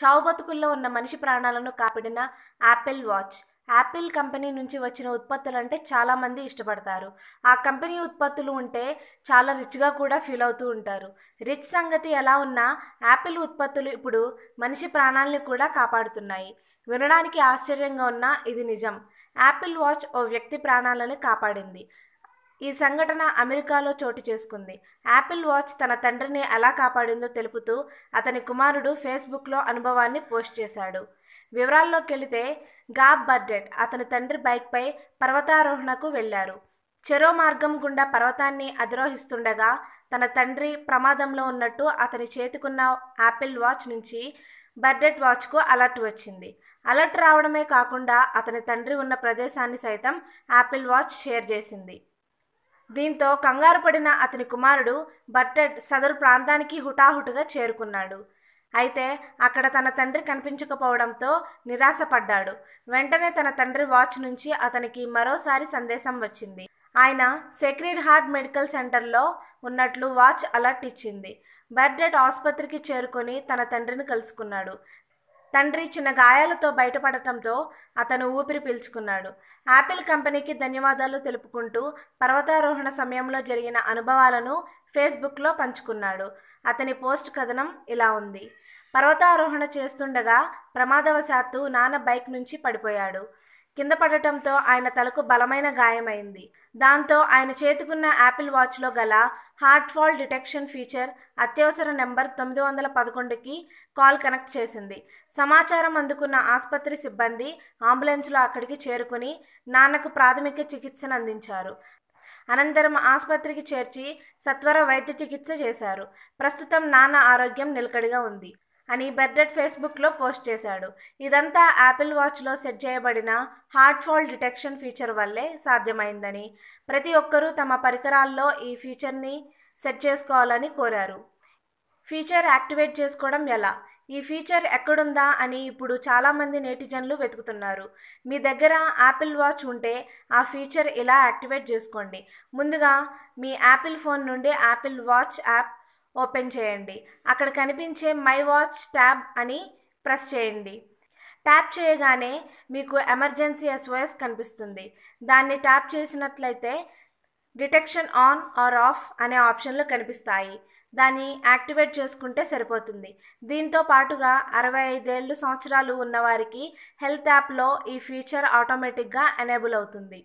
చావు బతుకుల్లో ఉన్న మనిషి ప్రాణాలను కాపాడిన యాపిల్ వాచ్ యాపిల్ కంపెనీ నుంచి వచ్చిన ఉత్పత్తులు అంటే చాలామంది ఇష్టపడతారు ఆ కంపెనీ ఉత్పత్తులు ఉంటే చాలా రిచ్గా కూడా ఫీల్ అవుతూ ఉంటారు రిచ్ సంగతి ఎలా ఉన్నా యాపిల్ ఉత్పత్తులు ఇప్పుడు మనిషి ప్రాణాలని కూడా కాపాడుతున్నాయి వినడానికి ఆశ్చర్యంగా ఉన్నా ఇది నిజం యాపిల్ వాచ్ ఓ వ్యక్తి ప్రాణాలను కాపాడింది ఈ సంఘటన అమెరికాలో చోటు చేసుకుంది యాపిల్ వాచ్ తన తండ్రిని ఎలా కాపాడిందో తెలుపుతూ అతని కుమారుడు ఫేస్బుక్లో అనుభవాన్ని పోస్ట్ చేశాడు వివరాల్లోకి వెళితే గాబ్ బర్డెట్ అతని తండ్రి బైక్పై పర్వతారోహణకు వెళ్లారు చెరో మార్గం గుండా పర్వతాన్ని అధిరోహిస్తుండగా తన తండ్రి ప్రమాదంలో ఉన్నట్టు అతని చేతికున్న యాపిల్ వాచ్ నుంచి బర్డెట్ వాచ్కు అలర్ట్ వచ్చింది అలర్ట్ రావడమే కాకుండా అతని తండ్రి ఉన్న ప్రదేశాన్ని సైతం యాపిల్ వాచ్ షేర్ చేసింది దీంతో కంగారు పడిన అతని కుమారుడు బట్టెట్ సదరు ప్రాంతానికి హుటాహుటుగా చేరుకున్నాడు అయితే అక్కడ తన తండ్రి కనిపించకపోవడంతో నిరాశపడ్డాడు వెంటనే తన తండ్రి వాచ్ నుంచి అతనికి మరోసారి సందేశం వచ్చింది ఆయన సెక్రెడ్ హార్ట్ మెడికల్ సెంటర్లో ఉన్నట్లు వాచ్ అలర్ట్ ఇచ్చింది బర్డెట్ ఆసుపత్రికి చేరుకొని తన తండ్రిని కలుసుకున్నాడు తండ్రి చిన్న గాయాలతో బయటపడటంతో అతను ఊపిరి పీల్చుకున్నాడు యాపిల్ కంపెనీకి ధన్యవాదాలు తెలుపుకుంటూ పర్వతారోహణ సమయంలో జరిగిన అనుభవాలను ఫేస్బుక్లో పంచుకున్నాడు అతని పోస్ట్ కథనం ఇలా ఉంది పర్వతారోహణ చేస్తుండగా ప్రమాదవశాత్తు నాన్న బైక్ నుంచి పడిపోయాడు కింద పడటంతో ఆయన తలకు బలమైన గాయమైంది దాంతో ఆయన చేతుకున్న యాపిల్ వాచ్లో గల హార్ట్ ఫాల్ డిటెక్షన్ ఫీచర్ అత్యవసర నెంబర్ తొమ్మిది వందల పదకొండుకి కాల్ కనెక్ట్ చేసింది సమాచారం అందుకున్న ఆసుపత్రి సిబ్బంది అంబులెన్స్లో అక్కడికి చేరుకుని నాన్నకు ప్రాథమిక చికిత్సను అందించారు అనంతరం ఆసుపత్రికి చేర్చి సత్వర వైద్య చికిత్స చేశారు ప్రస్తుతం నాన్న ఆరోగ్యం నిలకడిగా ఉంది అని బెర్డెట్ ఫేస్బుక్లో పోస్ట్ చేశాడు ఇదంతా యాపిల్ వాచ్లో సెట్ చేయబడిన హార్ట్ ఫాల్ డిటెక్షన్ ఫీచర్ వల్లే సాధ్యమైందని ప్రతి ఒక్కరూ తమ పరికరాల్లో ఈ ఫీచర్ని సెట్ చేసుకోవాలని కోరారు ఫీచర్ యాక్టివేట్ చేసుకోవడం ఎలా ఈ ఫీచర్ ఎక్కడుందా అని ఇప్పుడు చాలామంది నేటిజన్లు వెతుకుతున్నారు మీ దగ్గర యాపిల్ వాచ్ ఉంటే ఆ ఫీచర్ ఇలా యాక్టివేట్ చేసుకోండి ముందుగా మీ యాపిల్ ఫోన్ నుండి యాపిల్ వాచ్ యాప్ ఓపెన్ చేయండి అక్కడ కనిపించే మై వాచ్ ట్యాబ్ అని ప్రెస్ చేయండి ట్యాప్ చేయగానే మీకు ఎమర్జెన్సీ ఎస్ఓఎస్ కనిపిస్తుంది దాన్ని ట్యాప్ చేసినట్లయితే డిటెక్షన్ ఆన్ ఆర్ ఆఫ్ అనే ఆప్షన్లు కనిపిస్తాయి దాన్ని యాక్టివేట్ చేసుకుంటే సరిపోతుంది దీంతో పాటుగా అరవై ఐదేళ్ళు సంవత్సరాలు ఉన్నవారికి హెల్త్ యాప్లో ఈ ఫీచర్ ఆటోమేటిక్గా ఎనేబుల్ అవుతుంది